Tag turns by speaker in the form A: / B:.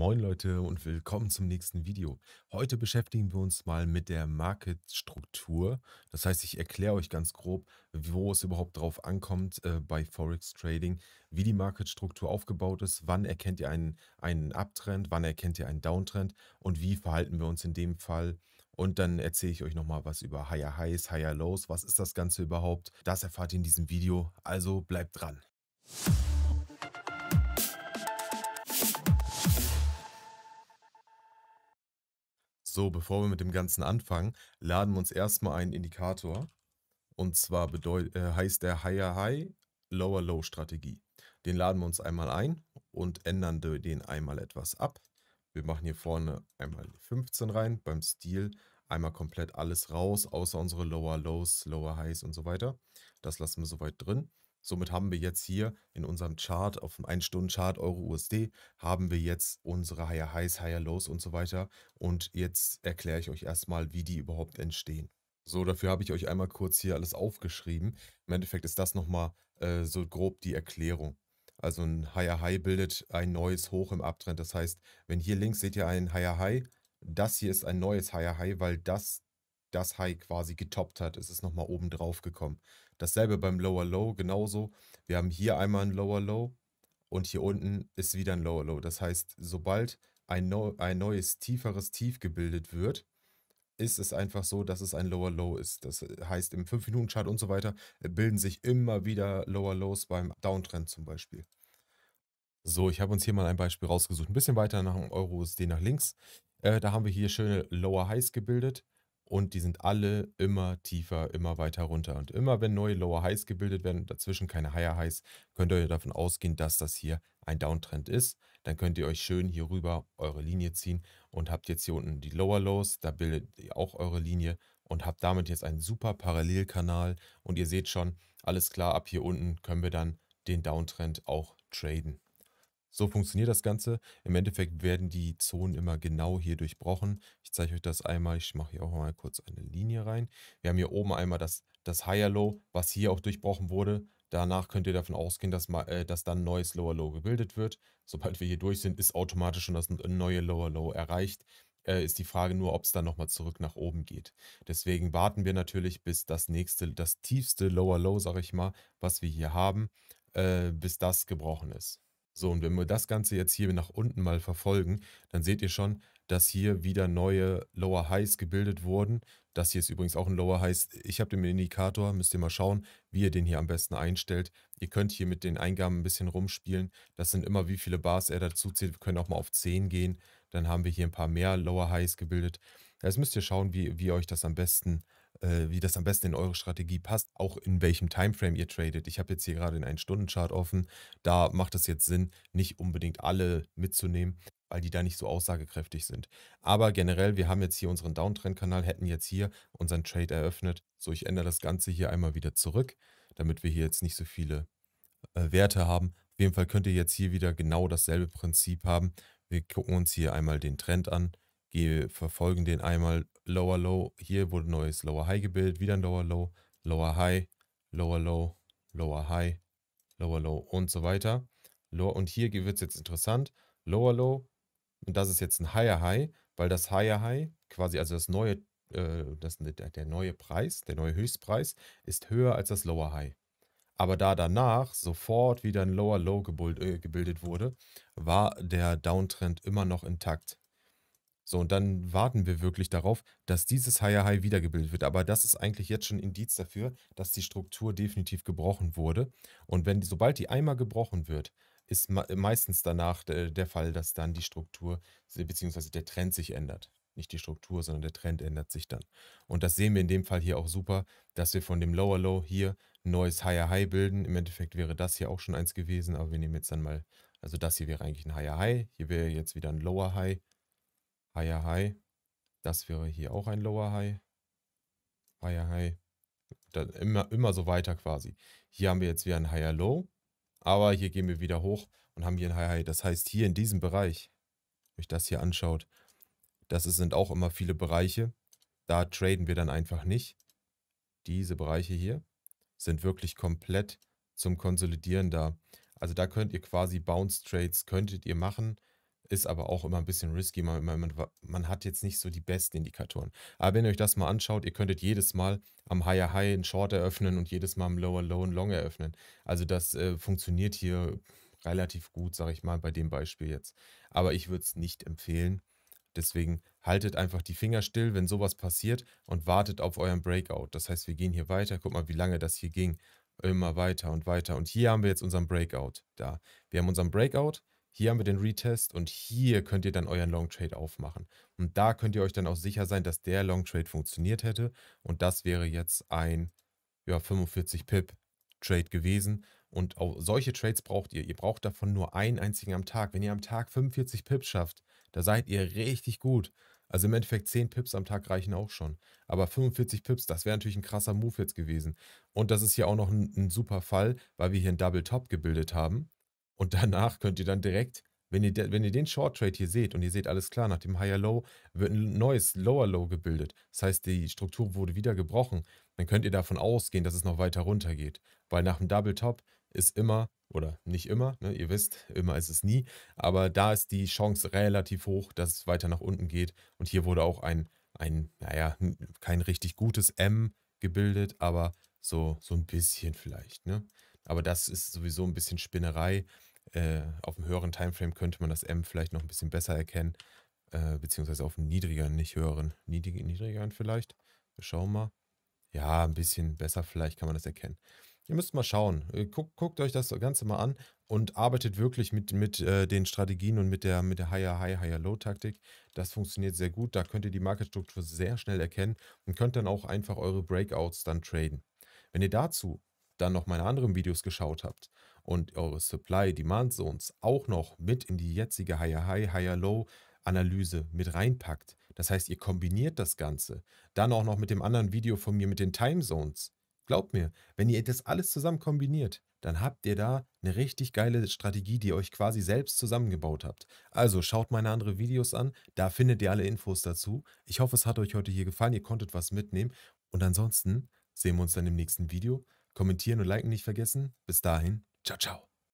A: Moin Leute und willkommen zum nächsten Video. Heute beschäftigen wir uns mal mit der Market-Struktur. Das heißt, ich erkläre euch ganz grob, wo es überhaupt drauf ankommt äh, bei Forex Trading, wie die Market-Struktur aufgebaut ist, wann erkennt ihr einen, einen Uptrend, wann erkennt ihr einen Downtrend und wie verhalten wir uns in dem Fall. Und dann erzähle ich euch nochmal was über Higher Highs, Higher Lows, was ist das Ganze überhaupt. Das erfahrt ihr in diesem Video, also bleibt dran. So, bevor wir mit dem Ganzen anfangen, laden wir uns erstmal einen Indikator. Und zwar bedeut, äh, heißt der Higher High, Lower Low Strategie. Den laden wir uns einmal ein und ändern den einmal etwas ab. Wir machen hier vorne einmal 15 rein, beim Stil einmal komplett alles raus, außer unsere Lower Lows, Lower Highs und so weiter. Das lassen wir soweit drin. Somit haben wir jetzt hier in unserem Chart, auf dem 1-Stunden-Chart Euro-USD, haben wir jetzt unsere Higher Highs, Higher Lows und so weiter. Und jetzt erkläre ich euch erstmal, wie die überhaupt entstehen. So, dafür habe ich euch einmal kurz hier alles aufgeschrieben. Im Endeffekt ist das nochmal äh, so grob die Erklärung. Also ein Higher High bildet ein neues Hoch im Abtrend. Das heißt, wenn hier links seht ihr ein Higher High, das hier ist ein neues Higher High, weil das das High quasi getoppt hat, ist es nochmal oben drauf gekommen. Dasselbe beim Lower Low genauso. Wir haben hier einmal ein Lower Low und hier unten ist wieder ein Lower Low. Das heißt, sobald ein, no ein neues, tieferes Tief gebildet wird, ist es einfach so, dass es ein Lower Low ist. Das äh, heißt, im 5-Minuten-Chart und so weiter äh, bilden sich immer wieder Lower Lows beim Downtrend zum Beispiel. So, ich habe uns hier mal ein Beispiel rausgesucht. Ein bisschen weiter nach dem Euro-USD nach links. Äh, da haben wir hier schöne Lower Highs gebildet und die sind alle immer tiefer, immer weiter runter. Und immer wenn neue Lower Highs gebildet werden, dazwischen keine Higher Highs, könnt ihr davon ausgehen, dass das hier ein Downtrend ist. Dann könnt ihr euch schön hier rüber eure Linie ziehen und habt jetzt hier unten die Lower Lows, da bildet ihr auch eure Linie und habt damit jetzt einen super Parallelkanal. Und ihr seht schon, alles klar, ab hier unten können wir dann den Downtrend auch traden. So funktioniert das Ganze. Im Endeffekt werden die Zonen immer genau hier durchbrochen. Ich zeige euch das einmal. Ich mache hier auch mal kurz eine Linie rein. Wir haben hier oben einmal das, das Higher Low, was hier auch durchbrochen wurde. Danach könnt ihr davon ausgehen, dass, mal, äh, dass dann neues Lower Low gebildet wird. Sobald wir hier durch sind, ist automatisch schon das neue Lower Low erreicht. Äh, ist die Frage nur, ob es dann nochmal zurück nach oben geht. Deswegen warten wir natürlich, bis das nächste, das tiefste Lower Low, sage ich mal, was wir hier haben, äh, bis das gebrochen ist. So, und wenn wir das Ganze jetzt hier nach unten mal verfolgen, dann seht ihr schon, dass hier wieder neue Lower Highs gebildet wurden. Das hier ist übrigens auch ein Lower Highs. Ich habe den Indikator, müsst ihr mal schauen, wie ihr den hier am besten einstellt. Ihr könnt hier mit den Eingaben ein bisschen rumspielen. Das sind immer, wie viele Bars er dazu zählt. Wir können auch mal auf 10 gehen. Dann haben wir hier ein paar mehr Lower Highs gebildet. Jetzt also müsst ihr schauen, wie, wie euch das am besten einstellt. Äh, wie das am besten in eure Strategie passt, auch in welchem Timeframe ihr tradet. Ich habe jetzt hier gerade einen Stundenchart offen. Da macht es jetzt Sinn, nicht unbedingt alle mitzunehmen, weil die da nicht so aussagekräftig sind. Aber generell, wir haben jetzt hier unseren Downtrend-Kanal, hätten jetzt hier unseren Trade eröffnet. So, ich ändere das Ganze hier einmal wieder zurück, damit wir hier jetzt nicht so viele äh, Werte haben. Auf jeden Fall könnt ihr jetzt hier wieder genau dasselbe Prinzip haben. Wir gucken uns hier einmal den Trend an, gehe, verfolgen den einmal Lower Low, hier wurde ein neues Lower High gebildet, wieder ein Lower Low, Lower High, Lower Low, Lower High, Lower Low und so weiter. Lower, und hier wird es jetzt interessant. Lower Low, und das ist jetzt ein Higher High, weil das Higher High, quasi also das neue, äh, das, der neue Preis, der neue Höchstpreis, ist höher als das Lower High. Aber da danach sofort wieder ein Lower Low äh, gebildet wurde, war der Downtrend immer noch intakt. So, und dann warten wir wirklich darauf, dass dieses Higher High wiedergebildet wird. Aber das ist eigentlich jetzt schon Indiz dafür, dass die Struktur definitiv gebrochen wurde. Und wenn, sobald die einmal gebrochen wird, ist meistens danach äh, der Fall, dass dann die Struktur bzw. der Trend sich ändert. Nicht die Struktur, sondern der Trend ändert sich dann. Und das sehen wir in dem Fall hier auch super, dass wir von dem Lower Low hier ein neues Higher High bilden. Im Endeffekt wäre das hier auch schon eins gewesen, aber wir nehmen jetzt dann mal, also das hier wäre eigentlich ein Higher High, hier wäre jetzt wieder ein Lower High Higher High. Das wäre hier auch ein Lower High. Higher High. Dann immer, immer so weiter quasi. Hier haben wir jetzt wieder ein Higher Low. Aber hier gehen wir wieder hoch und haben hier ein High High. Das heißt, hier in diesem Bereich, wenn euch das hier anschaut, das sind auch immer viele Bereiche. Da traden wir dann einfach nicht. Diese Bereiche hier sind wirklich komplett zum Konsolidieren da. Also da könnt ihr quasi Bounce Trades, könntet ihr machen ist aber auch immer ein bisschen risky. Man, man, man, hat jetzt nicht so die besten Indikatoren. Aber wenn ihr euch das mal anschaut, ihr könntet jedes Mal am Higher High einen Short eröffnen und jedes Mal am Lower Low einen Long eröffnen. Also das äh, funktioniert hier relativ gut, sage ich mal, bei dem Beispiel jetzt. Aber ich würde es nicht empfehlen. Deswegen haltet einfach die Finger still, wenn sowas passiert und wartet auf euren Breakout. Das heißt, wir gehen hier weiter. Guck mal, wie lange das hier ging. Immer weiter und weiter. Und hier haben wir jetzt unseren Breakout da. Wir haben unseren Breakout. Hier haben wir den Retest und hier könnt ihr dann euren Long Trade aufmachen. Und da könnt ihr euch dann auch sicher sein, dass der Long Trade funktioniert hätte. Und das wäre jetzt ein ja, 45 Pip Trade gewesen. Und auch solche Trades braucht ihr. Ihr braucht davon nur einen einzigen am Tag. Wenn ihr am Tag 45 Pips schafft, da seid ihr richtig gut. Also im Endeffekt 10 Pips am Tag reichen auch schon. Aber 45 Pips, das wäre natürlich ein krasser Move jetzt gewesen. Und das ist hier auch noch ein, ein super Fall, weil wir hier einen Double Top gebildet haben. Und danach könnt ihr dann direkt, wenn ihr, wenn ihr den Short Trade hier seht und ihr seht, alles klar, nach dem Higher Low wird ein neues Lower Low gebildet. Das heißt, die Struktur wurde wieder gebrochen. Dann könnt ihr davon ausgehen, dass es noch weiter runter geht. Weil nach dem Double Top ist immer, oder nicht immer, ne, ihr wisst, immer ist es nie, aber da ist die Chance relativ hoch, dass es weiter nach unten geht. Und hier wurde auch ein, ein naja, kein richtig gutes M gebildet, aber so, so ein bisschen vielleicht. Ne? Aber das ist sowieso ein bisschen Spinnerei äh, auf dem höheren Timeframe könnte man das M vielleicht noch ein bisschen besser erkennen, äh, beziehungsweise auf dem niedrigeren, nicht höheren, niedrig, niedrigeren vielleicht. Wir schauen mal. Ja, ein bisschen besser vielleicht kann man das erkennen. Ihr müsst mal schauen. Äh, guckt, guckt euch das Ganze mal an und arbeitet wirklich mit, mit äh, den Strategien und mit der, mit der Higher High, Higher Low Taktik. Das funktioniert sehr gut. Da könnt ihr die Marketstruktur sehr schnell erkennen und könnt dann auch einfach eure Breakouts dann traden. Wenn ihr dazu dann noch meine anderen Videos geschaut habt und eure Supply-Demand-Zones auch noch mit in die jetzige Higher-High, Higher-Low-Analyse mit reinpackt, das heißt, ihr kombiniert das Ganze, dann auch noch mit dem anderen Video von mir mit den Time-Zones, glaubt mir, wenn ihr das alles zusammen kombiniert, dann habt ihr da eine richtig geile Strategie, die ihr euch quasi selbst zusammengebaut habt. Also schaut meine anderen Videos an, da findet ihr alle Infos dazu. Ich hoffe, es hat euch heute hier gefallen, ihr konntet was mitnehmen. Und ansonsten sehen wir uns dann im nächsten Video. Kommentieren und liken nicht vergessen. Bis dahin. Ciao, ciao.